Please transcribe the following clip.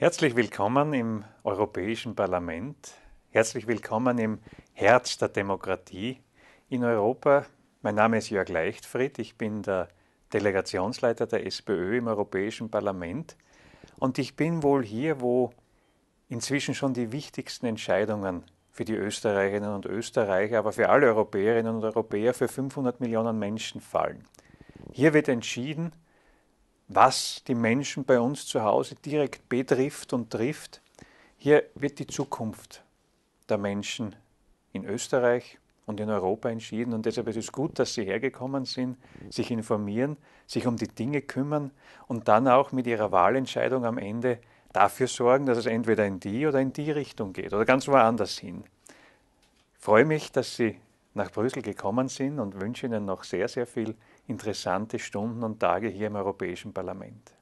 Herzlich willkommen im Europäischen Parlament. Herzlich willkommen im Herz der Demokratie in Europa. Mein Name ist Jörg Leichtfried. Ich bin der Delegationsleiter der SPÖ im Europäischen Parlament. Und ich bin wohl hier, wo inzwischen schon die wichtigsten Entscheidungen für die Österreicherinnen und Österreicher, aber für alle Europäerinnen und Europäer, für 500 Millionen Menschen fallen. Hier wird entschieden, was die Menschen bei uns zu Hause direkt betrifft und trifft. Hier wird die Zukunft der Menschen in Österreich und in Europa entschieden. Und deshalb ist es gut, dass Sie hergekommen sind, sich informieren, sich um die Dinge kümmern und dann auch mit Ihrer Wahlentscheidung am Ende dafür sorgen, dass es entweder in die oder in die Richtung geht oder ganz woanders hin. Ich freue mich, dass Sie nach Brüssel gekommen sind und wünsche Ihnen noch sehr, sehr viel interessante Stunden und Tage hier im Europäischen Parlament.